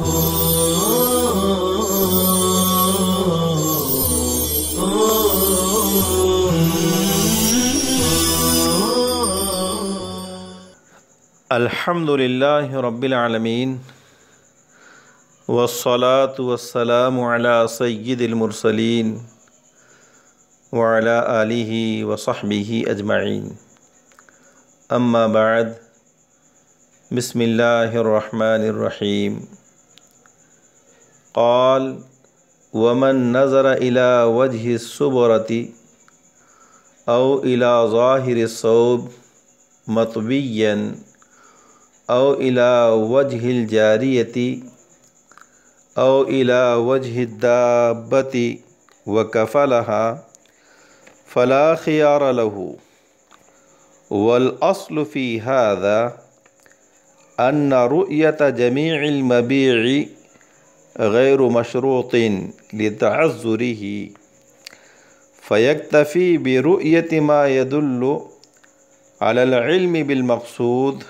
الحمد لله رب العالمين والصلاة والسلام على سيد المرسلين وعلى آله وصحبه أجمعين أما بعد بسم الله الرحمن الرحيم قال ومن نظر إلى وجه السبرة أو إلى ظاهر الصوب مطبيا أو إلى وجه الجارية أو إلى وجه الدابة وكفلها فلا خيار له والأصل في هذا أن رؤية جميع المبيع غير مشروط لتعذره فيكتفي برؤية ما يدل على العلم بالمقصود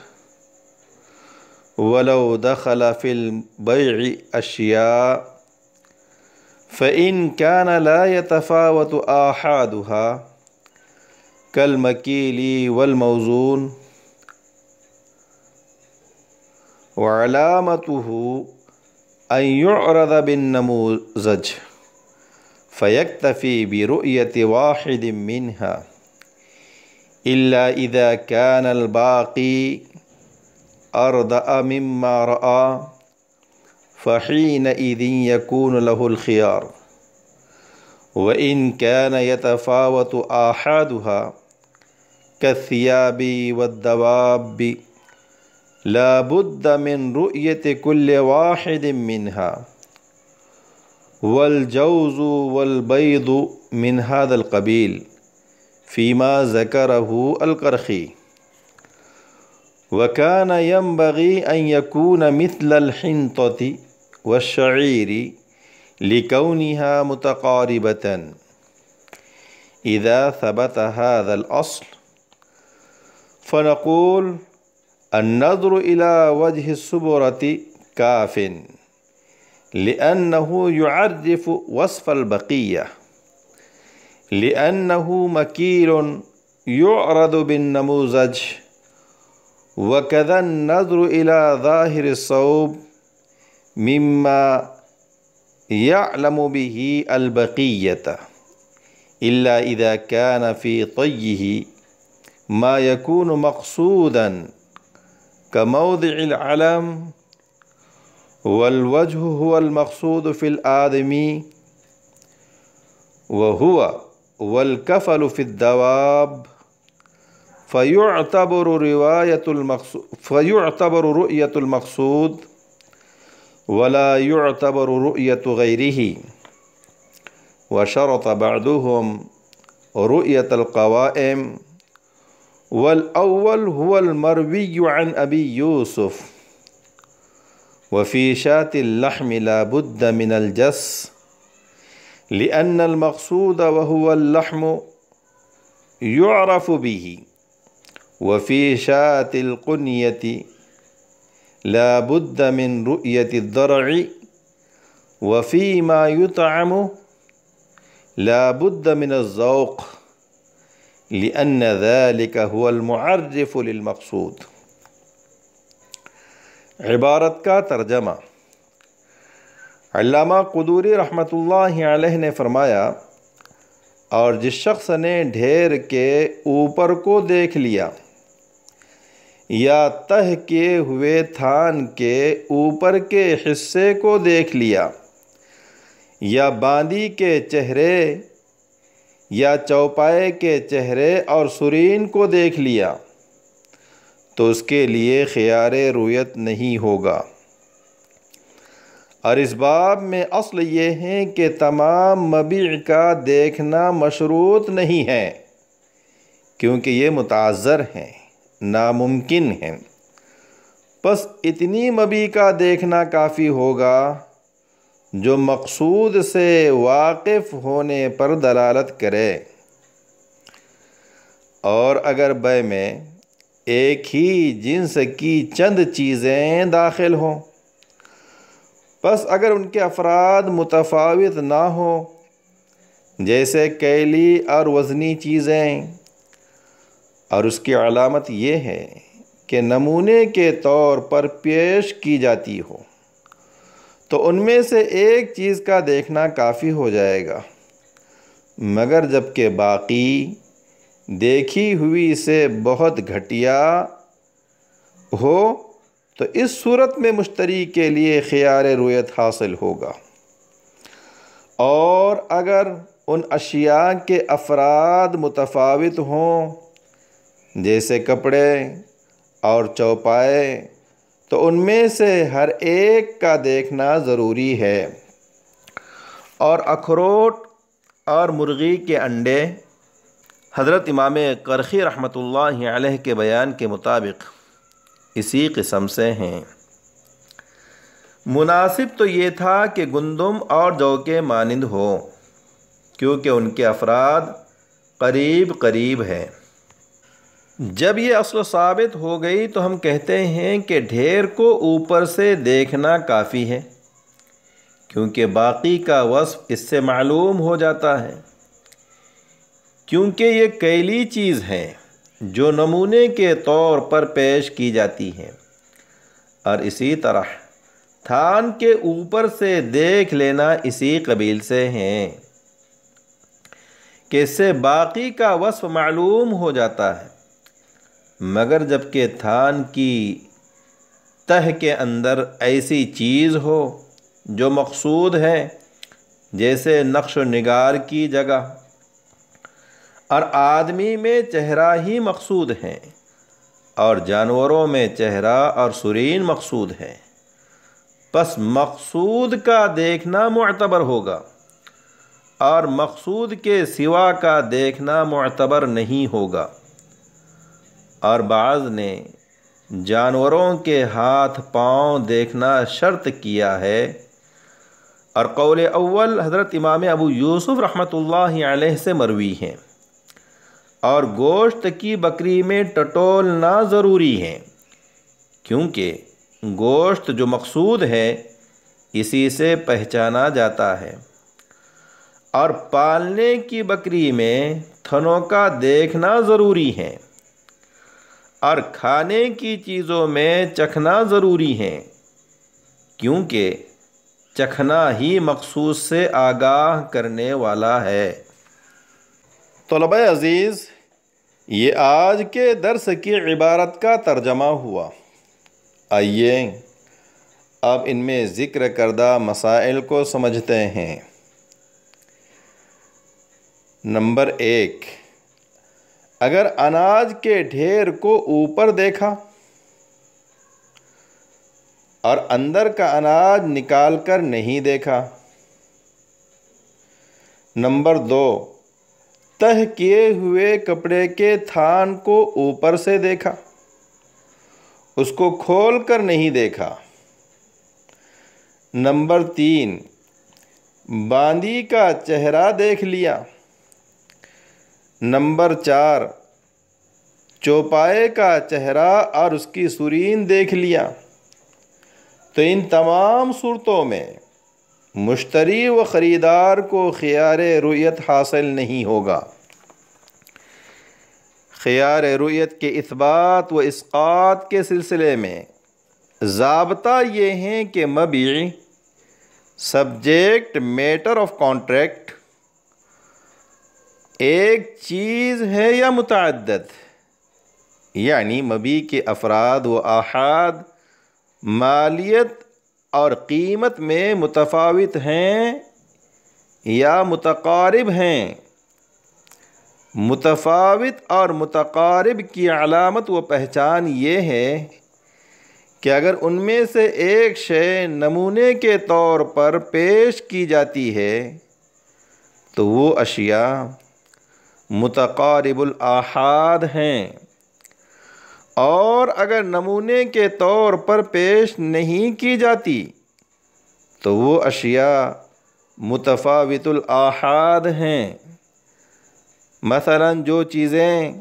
ولو دخل في البيع أشياء فإن كان لا يتفاوت آحادها كالمكيل والموزون وعلامته أن يعرض بالنموذج فيكتفي برؤية واحد منها إلا إذا كان الباقي أرضأ مما رأى فحينئذ يكون له الخيار وإن كان يتفاوت آحادها كالثياب والدواب لابد من رؤية كل واحد منها والجوز والبيض من هذا القبيل فيما ذكره القرخي وكان ينبغي أن يكون مثل الحنطة والشعير لكونها متقاربة إذا ثبت هذا الأصل فنقول النظر إلى وجه السبورة كاف لأنه يعرف وصف البقية لأنه مكيل يعرض بالنموذج وكذا النظر إلى ظاهر الصوب مما يعلم به البقية إلا إذا كان في طيه ما يكون مقصوداً كموضع العلم والوجه هو المقصود في الآدمي وهو والكفل في الدواب فيعتبر رواية المقصود فيعتبر رؤية المقصود ولا يعتبر رؤية غيره وشرط بعضهم رؤية القوائم والأول هو المروي عن أبي يوسف وفي شاة اللحم لا بد من الجس لأن المقصود وهو اللحم يعرف به وفي شاة القنية لا بد من رؤية الضرع وفيما يطعم لا بد من الذوق लिअन ذलिक हुआमरफ़ुलमकसूद इबारत का तर्जमा अल्लामा कदूरी रहमतुल्लाह अलैह ने फरमाया और जिस शख्स ने ढेर के ऊपर को देख लिया या तह किए हुए थान के ऊपर के हिस्से को देख लिया या बांदी के चेहरे या चौपाए के चेहरे और सुरीन को देख लिया तो उसके लिए ख़्यार रुयत नहीं होगा और इस बाब में असल ये है कि तमाम मबी का देखना मशरूत नहीं है क्योंकि ये मुताज़र हैं नामुमकिन हैं बस इतनी मबी का देखना काफ़ी होगा जो मकसूद से वाकिफ़ होने पर दलालत करे और अगर बे में एक ही जिन्स की चंद चीज़ें दाखिल हों बस अगर उनके अफराद मुतफावत ना हो जैसे कैली और वज़नी चीज़ें और उसकी अलामत ये है कि नमूने के तौर पर पेश की जाती हो तो उनमें से एक चीज़ का देखना काफ़ी हो जाएगा मगर जबकि बाकी देखी हुई से बहुत घटिया हो तो इस सूरत में मुश्तरी के लिए ख़्यार रुयत हासिल होगा और अगर उन अशिया के अफराद मुतफावत हों जैसे कपड़े और चौपाए तो उनमें से हर एक का देखना ज़रूरी है और अखरोट और मुर्गी के अंडे हज़रत इमाम करखी रहमत अलैह के बयान के मुताबिक इसी किस्म से हैं मुनासिब तो ये था कि गुंदम और जौ के मानंद हो क्योंकि उनके अफराद करीब करीब हैं जब ये असल साबित हो गई तो हम कहते हैं कि ढेर को ऊपर से देखना काफ़ी है क्योंकि बाकी का वस्फ इससे मालूम हो जाता है क्योंकि ये कैली चीज़ हैं जो नमूने के तौर पर पेश की जाती हैं और इसी तरह थान के ऊपर से देख लेना इसी कबील से हैं कि इससे बाकी का वस्फ मालूम हो जाता है मगर जबकि थान की तह के अंदर ऐसी चीज़ हो जो मकसूद है जैसे नक्श नगार की जगह और आदमी में चेहरा ही मकसूद है और जानवरों में चेहरा और सुरीन मकसूद है बस मकसूद का देखना मतबर होगा और मकसूद के सिवा का देखना मतबर नहीं होगा और बाज़ ने जानवरों के हाथ पाँव देखना शर्त किया है और कौल अव्वल हज़रत इमाम अबू यूसुफ़ रहमत से मरवी हैं और गोश्त की बकरी में टटोलना ज़रूरी है क्योंकि गोश्त जो मकसूद है इसी से पहचाना जाता है और पालने की बकरी में थनों का देखना ज़रूरी है और खाने की चीज़ों में चखना ज़रूरी है क्योंकि चखना ही मखसूस से आगाह करने वाला है तलब अज़ीज़ ये आज के दर्स की इबारत का तर्जमा हुआ आइए अब इनमें ज़िक्र करदा मसाइल को समझते हैं नंबर एक अगर अनाज के ढेर को ऊपर देखा और अंदर का अनाज निकाल कर नहीं देखा नंबर दो तह किए हुए कपड़े के थान को ऊपर से देखा उसको खोल कर नहीं देखा नंबर तीन बांदी का चेहरा देख लिया नंबर चार चौपाए का चेहरा और उसकी सुरीन देख लिया तो इन तमाम सूरतों में मुश्तरी व ख़रीदार को ख़ियार रुयत हासिल नहीं होगा ख़ियार रुयत के इसबात व इसक़ात के सिलसिले में जबता ये हैं कि मबी सब्जेक्ट मैटर ऑफ कॉन्ट्रैक्ट एक चीज़ है या मुतद यानी मबी के अफराद व अहाद मालियत और कीमत में मुतफावित हैं या मतकारब हैं मुतफावित और मतकारब की अलामत व पहचान ये है कि अगर उनमें से एक शय नमूने के तौर पर पेश की जाती है तो वो अशिया मतकारबुल आहाद हैं और अगर नमूने के तौर पर पेश नहीं की जाती तो वो अशिया मुतफ़ावितुल आहाद हैं मसला जो चीज़ें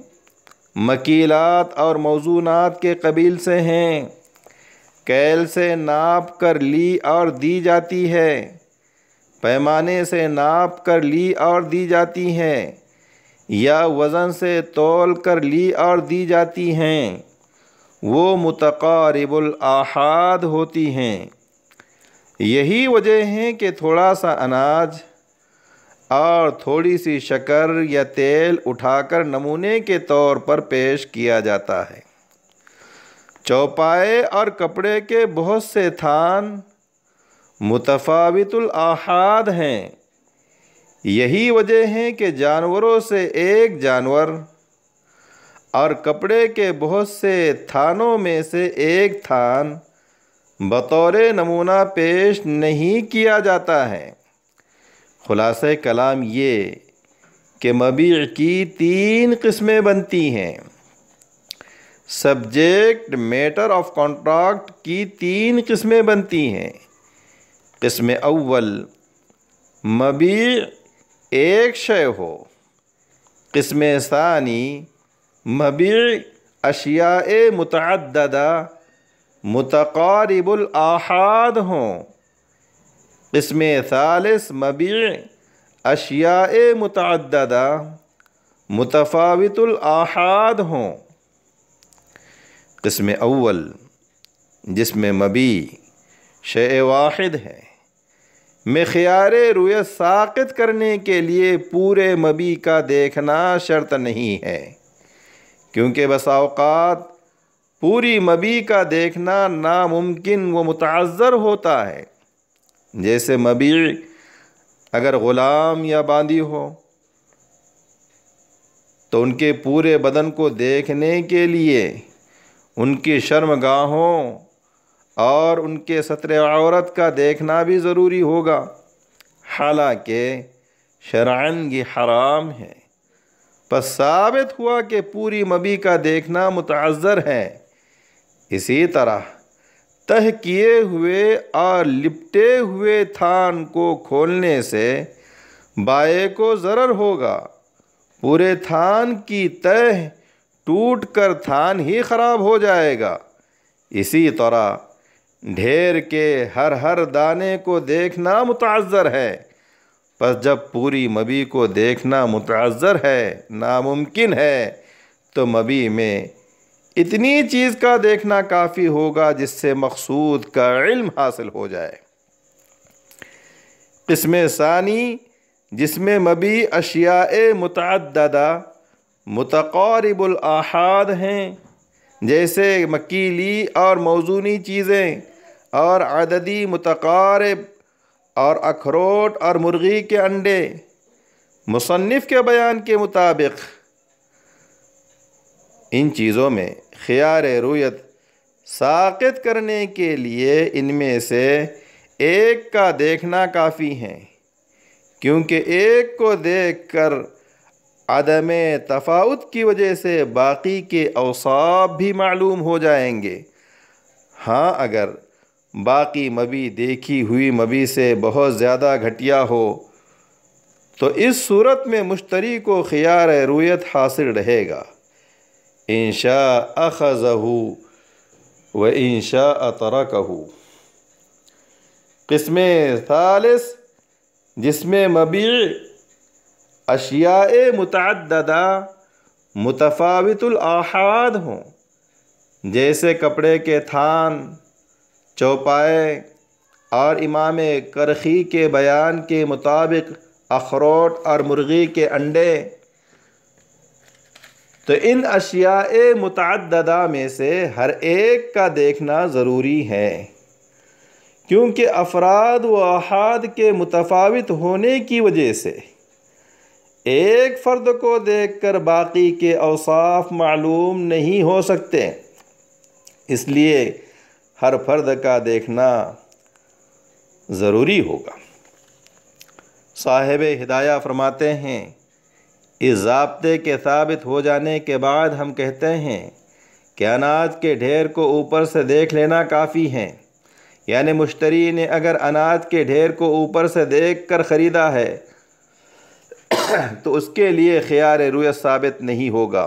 मकीलात और मौजूनात के कबील से हैं कैल से नाप कर ली और दी जाती है पैमाने से नाप कर ली और दी जाती हैं या वज़न से तोल कर ली और दी जाती हैं वो मतकारबुलहाद होती हैं यही वजह है कि थोड़ा सा अनाज और थोड़ी सी शक्कर या तेल उठाकर नमूने के तौर पर पेश किया जाता है चौपाए और कपड़े के बहुत से थान मुतफावितुल आहाद हैं यही वजह है कि जानवरों से एक जानवर और कपड़े के बहुत से थानों में से एक थान बतौर नमूना पेश नहीं किया जाता है खुलासे कलाम ये कि मबी की तीन किस्में बनती हैं सब्जेक्ट मैटर ऑफ कॉन्ट्रैक्ट की तीन किस्में बनती हैं किस्म अव्वल मबी एक शय हो किस्म सानी मबी अशिया मतदा मतकारबुलहाद हों किस्म सालस मबी अशिया मतदा मुतफ़ावतुलहाद हों किस्म अव्वल जिसमें मबी शे वाहिद है मख्यार रुय साकित करने के लिए पूरे मबी का देखना शर्त नहीं है क्योंकि बसाओकात पूरी मबी का देखना नामुमकिन व मुतर होता है जैसे मबी अगर ग़ुलाम या बांदी हो तो उनके पूरे बदन को देखने के लिए उनकी शर्मगाहों और उनके सतर औरत का देखना भी ज़रूरी होगा हालांकि शरान ये हराम है पर साबित हुआ कि पूरी मबी का देखना मुतर है इसी तरह तह किए हुए और लिपटे हुए थान को खोलने से बाए को ज़रर होगा पूरे थान की तह टूट कर थान ही ख़राब हो जाएगा इसी तरह ढेर के हर हर दाने को देखना मुताजर है पर जब पूरी मबी को देखना मुताजर है नामुमकिन है तो मबी में इतनी चीज़ का देखना काफ़ी होगा जिससे मकसूद का इल्म हासिल हो जाए किस्म सानी जिसमें मबी अशिया मतदा मतकरबुल हैं जैसे मकीली और मौजूनी चीज़ें और आददी मतकारब और अखरोट और मुर्गी के अंडे मुसनफ़ के बयान के मुताबिक इन चीज़ों में ख़ियार रुयत साकित करने के लिए इनमें से एक का देखना काफ़ी है क्योंकि एक को देखकर अदम तफाउत की वजह से बाकी के अवसाब भी मालूम हो जाएंगे हाँ अगर बाकी मबी देखी हुई मबी से बहुत ज़्यादा घटिया हो तो इस सूरत में मुश्तरी को ख्यार रूयत हासिल रहेगा इंशा अखजहू व इंशा अतरकहू किस्म सालिस जिसमें मबी अशिया मुतदा मुतफावितुलहाद हों जैसे कपड़े के थान चौपाए और इमाम करखी के बयान के मुताबिक अखरोट और मुर्गी के अंडे तो इन अशिया मुतदा में से हर एक का देखना ज़रूरी है क्योंकि अफराद व अहाद के मुतफावित होने की वजह से एक फ़र्द को देखकर बाकी के अवसाफ मालूम नहीं हो सकते इसलिए हर फर्द का देखना ज़रूरी होगा साहिब हिदाया फरमाते हैं इस जबते के साबित हो जाने के बाद हम कहते हैं कि अनाज के ढेर को ऊपर से देख लेना काफ़ी है यानी मुश्तरी ने अगर अनाज के ढेर को ऊपर से देख कर ख़रीदा है तो उसके लिए ख़्यार रुय साबित नहीं होगा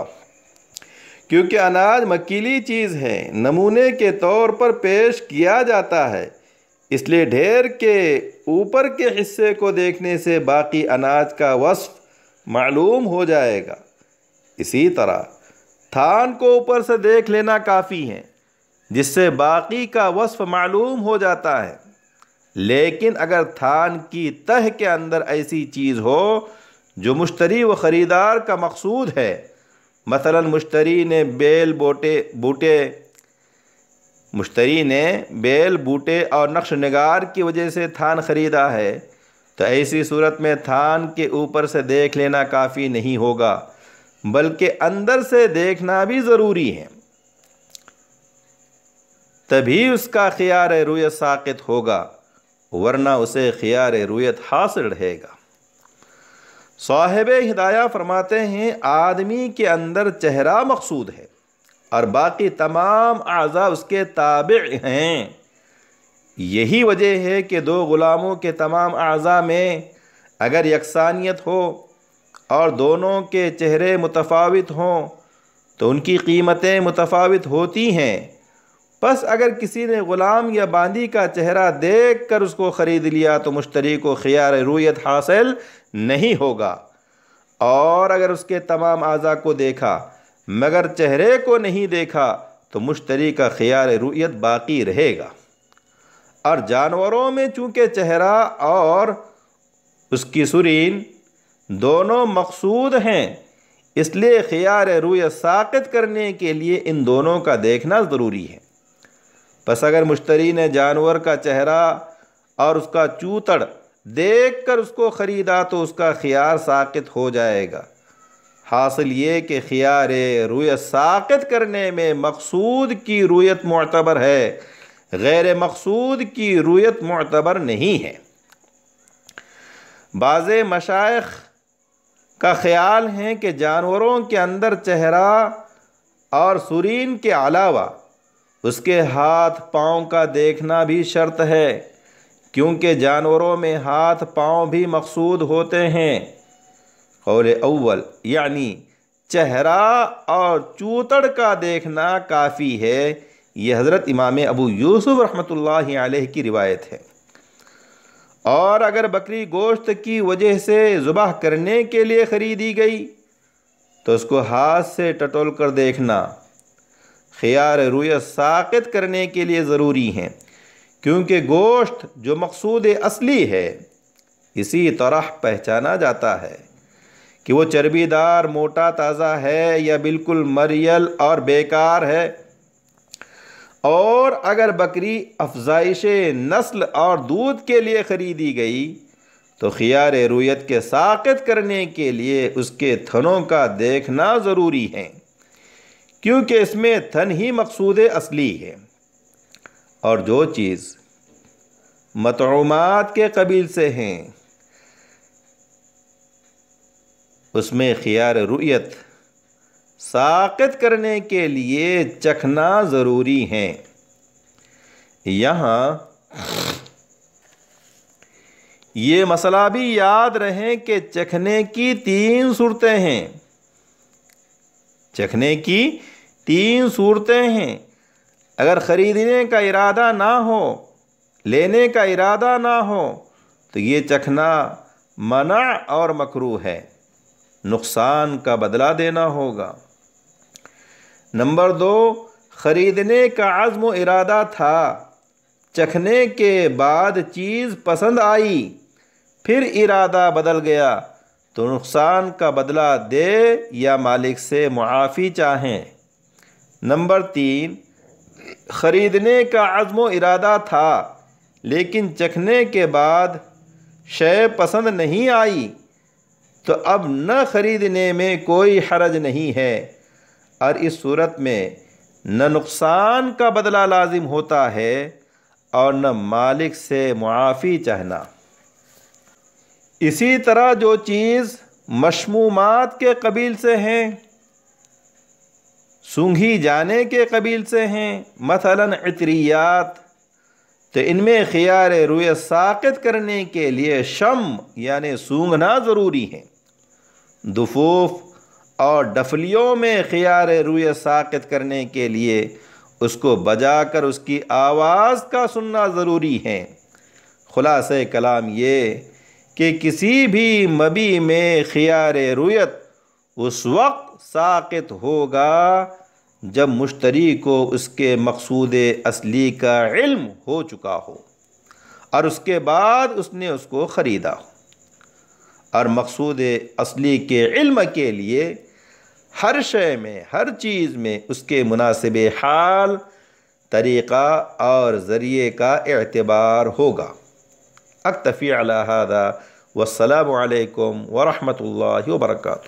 क्योंकि अनाज मकीली चीज़ है नमूने के तौर पर पेश किया जाता है इसलिए ढेर के ऊपर के हिस्से को देखने से बाकी अनाज का वस्फ मालूम हो जाएगा इसी तरह थान को ऊपर से देख लेना काफ़ी है जिससे बाकी का वस्फ मालूम हो जाता है लेकिन अगर थान की तह के अंदर ऐसी चीज़ हो जो मुश्तरी व ख़रीदार का मकसूद है मसला मुश्तरी ने बेल बोटे बूटे मुश्तरी ने बेल बूटे और नक्श नगार की वजह से थान ख़रीदा है तो ऐसी सूरत में थान के ऊपर से देख लेना काफ़ी नहीं होगा बल्कि अंदर से देखना भी ज़रूरी है तभी उसका ख़ियार रुयत साकित होगा वरना उसे ख़ियार रुयत हासिल रहेगा साहिब हिदाया फरमाते हैं आदमी के अंदर चेहरा मकसूद है और बाकी तमाम अज़ा उसके ताब हैं यही वजह है कि दो ग़ुलामों के तमाम अज़ा में अगर यकसानियत हो और दोनों के चेहरे मुतफावत हों तो उनकी कीमतें मुतफावत होती हैं बस अगर किसी ने ग़ुलाम या बांदी का चेहरा देख कर उसको ख़रीद लिया तो मुश्तरी को ख़ियार रूयत हासिल नहीं होगा और अगर उसके तमाम अज़ा को देखा मगर चेहरे को नहीं देखा तो मुश्तरी का ख़ियार रूयत बाकी रहेगा और जानवरों में चूँकि चेहरा और उसकी सुरीन दोनों मकसूद हैं इसलिए ख़ियार रूयत साकित करने के लिए इन दोनों का देखना ज़रूरी है बस अगर मुश्तरी ने जानवर का चेहरा और उसका चूतड़ देख कर उसको ख़रीदा तो उसका ख़ियार साकित हो जाएगा हासिल ये कि खियार रुयत साकित करने में मकसूद की रुयत मतबर है गैर मकसूद की रुयत मतबर नहीं है बाज़ मशाइ का ख्याल है कि जानवरों के अंदर चेहरा और सुरीन के अलावा उसके हाथ पाँव का देखना भी शर्त है क्योंकि जानवरों में हाथ पाँव भी मकसूद होते हैं कौल अव्वल यानी चेहरा और चूतड़ का देखना काफ़ी है यह हज़रत इमाम अबू यूसुफ रहमत की रिवायत है और अगर बकरी गोश्त की वजह से ज़ुबह करने के लिए ख़रीदी गई तो उसको हाथ से टटोल कर देखना ख़ियार रुय साकित करने के लिए ज़रूरी हैं क्योंकि गोश्त जो मकसूद असली है इसी तरह पहचाना जाता है कि वो चर्बीदार मोटा ताज़ा है या बिल्कुल मरियल और बेकार है और अगर बकरी अफजाइश नस्ल और दूध के लिए ख़रीदी गई तो ख़ियार रुयत के साकित करने के लिए उसके थनों का देखना ज़रूरी है क्योंकि इसमें धन ही मकसूद असली है और जो चीज़ मतरूमात के कबील से हैं उसमें ख़ियार रुयत साकत करने के लिए चखना ज़रूरी है यहाँ ये मसला भी याद रहे कि चखने की तीन सूरतें हैं चखने की तीन सूरतें हैं अगर ख़रीदने का इरादा ना हो लेने का इरादा ना हो तो ये चखना मना और मकरू है नुकसान का बदला देना होगा नंबर दो ख़रीदने का आज़म इरादा था चखने के बाद चीज़ पसंद आई फिर इरादा बदल गया तो नुकसान का बदला दे या मालिक से मुआफ़ी चाहें नंबर तीन ख़रीदने का आज़म इरादा था लेकिन चखने के बाद शय पसंद नहीं आई तो अब न ख़रीदने में कोई हरज नहीं है और इस सूरत में न नुकसान का बदला लाजिम होता है और न मालिक से मुआफ़ी चाहना इसी तरह जो चीज़ मशमूमात के कबील से हैं सूंघी जाने के कबील से हैं मसलन इतरियात तो इनमें ख़ियार रुए साकित करने के लिए शम यानि सूंघना ज़रूरी है दुफूफ और डफलियों में ख़ियार रुए साकित करने के लिए उसको बजा कर उसकी आवाज़ का सुनना ज़रूरी है खुलास कलाम ये कि किसी भी मबी में ख़ियार रुयत उस वक्त साकित होगा जब मुश्तरी को उसके मकसूद असली का इल्म हो चुका हो और उसके बाद उसने उसको ख़रीदा हो और मकसूद असली के इल्म के लिए हर शय में हर चीज़ में उसके मुनासिब हाल तरीक़ा और ज़रिए का एतबार होगा अक्तफ़ी अला वसलम वरहमल वर्का